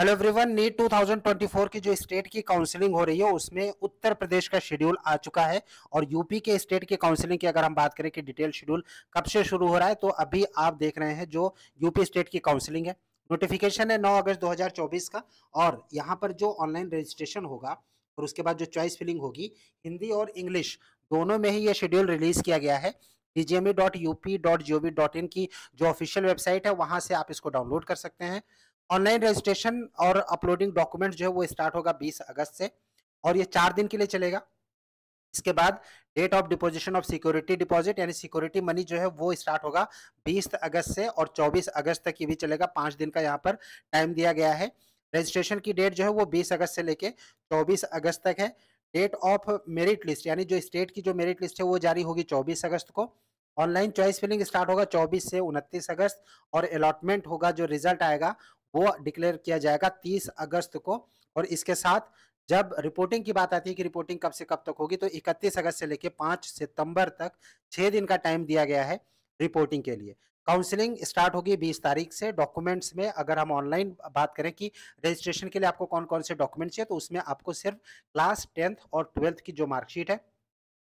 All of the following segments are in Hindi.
हेलो एवरीवन नीट 2024 की जो स्टेट की काउंसलिंग हो रही है उसमें उत्तर प्रदेश का शेड्यूल आ चुका है और यूपी के स्टेट की काउंसलिंग की अगर हम बात करें कि डिटेल शेड्यूल कब से शुरू हो रहा है तो अभी आप देख रहे हैं जो यूपी स्टेट की काउंसलिंग है नोटिफिकेशन है 9 अगस्त 2024 का और यहाँ पर जो ऑनलाइन रजिस्ट्रेशन होगा और उसके बाद जो चॉइस फिलिंग होगी हिंदी और इंग्लिश दोनों में ही ये शेड्यूल रिलीज किया गया है D dot dot G O V dot in की जो ऑफिशियल वेबसाइट है वहाँ से आप इसको डाउनलोड कर सकते हैं ऑनलाइन रजिस्ट्रेशन और अपलोडिंग डॉक्यूमेंट जो है वो स्टार्ट होगा बीस अगस्त से और ये चार दिन के लिए चलेगा इसके बाद date of deposition of security deposit यानी सिक्योरिटी मनी जो है वो स्टार्ट होगा 20 अगस्त से और 24 अगस्त तक ये भी चलेगा पाँच दिन का यहाँ पर टाइम दिया गया है रजिस्ट्रेशन की डेट जो है वो बीस अगस्त से लेके चौबीस अगस्त तक है डेट ऑफ मेरिट लिस्ट यानी जो स्टेट की जो मेरिट लिस्ट है वो जारी होगी चौबीस अगस्त को ऑनलाइन चॉइस फिलिंग स्टार्ट होगा 24 से 29 अगस्त और अलॉटमेंट होगा जो रिजल्ट आएगा वो डिक्लेयर किया जाएगा तीस अगस्त को और इसके साथ जब रिपोर्टिंग की बात आती है कि रिपोर्टिंग कब से कब तक होगी तो 31 अगस्त से लेकर 5 सितंबर तक छह दिन का टाइम दिया गया है रिपोर्टिंग के लिए काउंसलिंग स्टार्ट होगी 20 तारीख से डॉक्यूमेंट्स में अगर हम ऑनलाइन बात करें कि रजिस्ट्रेशन के लिए आपको कौन कौन से डॉक्यूमेंट्स चाहिए तो उसमें आपको सिर्फ क्लास टेंथ और ट्वेल्थ की जो मार्कशीट है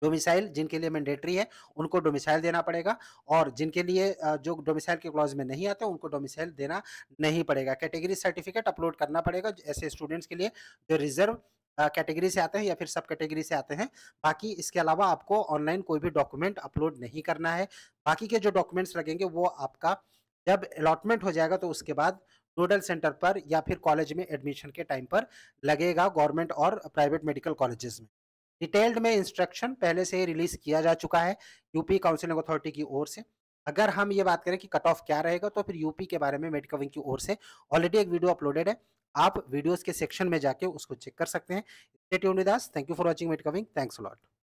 डोमिसाइल जिनके लिए मैंडेटरी है उनको डोमिसाइल देना पड़ेगा और जिनके लिए जो डोमिसाइल के क्लॉज में नहीं आते उनको डोमिसाइल देना नहीं पड़ेगा कैटेगरी सर्टिफिकेट अपलोड करना पड़ेगा ऐसे स्टूडेंट्स के लिए जो रिजर्व कैटेगरी से आते हैं या फिर सब कैटेगरी से आते हैं बाकी इसके अलावा आपको ऑनलाइन कोई भी डॉक्यूमेंट अपलोड नहीं करना है बाकी के जो डॉक्यूमेंट्स लगेंगे वो आपका जब अलॉटमेंट हो जाएगा तो उसके बाद नोडल सेंटर पर या फिर कॉलेज में एडमिशन के टाइम पर लगेगा गवर्नमेंट और प्राइवेट मेडिकल कॉलेजेस में डिटेल्ड में इंस्ट्रक्शन पहले से ही रिलीज किया जा चुका है यूपी काउंसिलिंग अथॉरिटी की ओर से अगर हम ये बात करें कि कट ऑफ क्या रहेगा तो फिर यूपी के बारे में मेडिकल विंग की ओर से ऑलरेडी एक वीडियो अपलोडेड है आप वीडियोस के सेक्शन में जाके उसको चेक कर सकते हैं thank you for watching medical wing thanks lot